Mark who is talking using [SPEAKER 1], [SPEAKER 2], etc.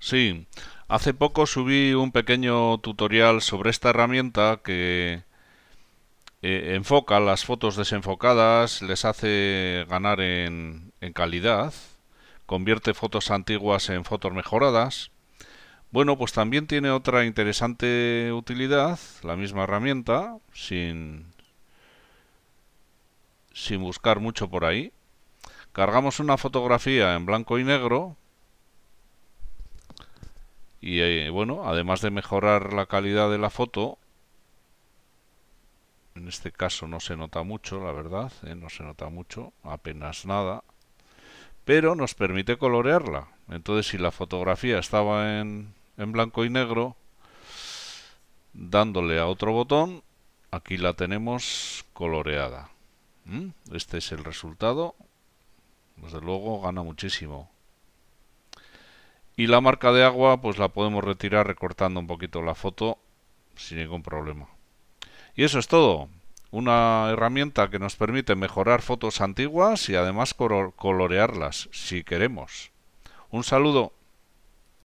[SPEAKER 1] Sí, hace poco subí un pequeño tutorial sobre esta herramienta que eh, enfoca las fotos desenfocadas, les hace ganar en, en calidad, convierte fotos antiguas en fotos mejoradas. Bueno, pues también tiene otra interesante utilidad, la misma herramienta, sin, sin buscar mucho por ahí. Cargamos una fotografía en blanco y negro, y eh, bueno, además de mejorar la calidad de la foto, en este caso no se nota mucho, la verdad, eh, no se nota mucho, apenas nada, pero nos permite colorearla. Entonces, si la fotografía estaba en, blanco y negro, dándole a otro botón, aquí la tenemos coloreada. ¿Mm? Este es el resultado. Desde luego gana muchísimo. Y la marca de agua pues la podemos retirar recortando un poquito la foto sin ningún problema. Y eso es todo. Una herramienta que nos permite mejorar fotos antiguas y además colorearlas si queremos. Un saludo.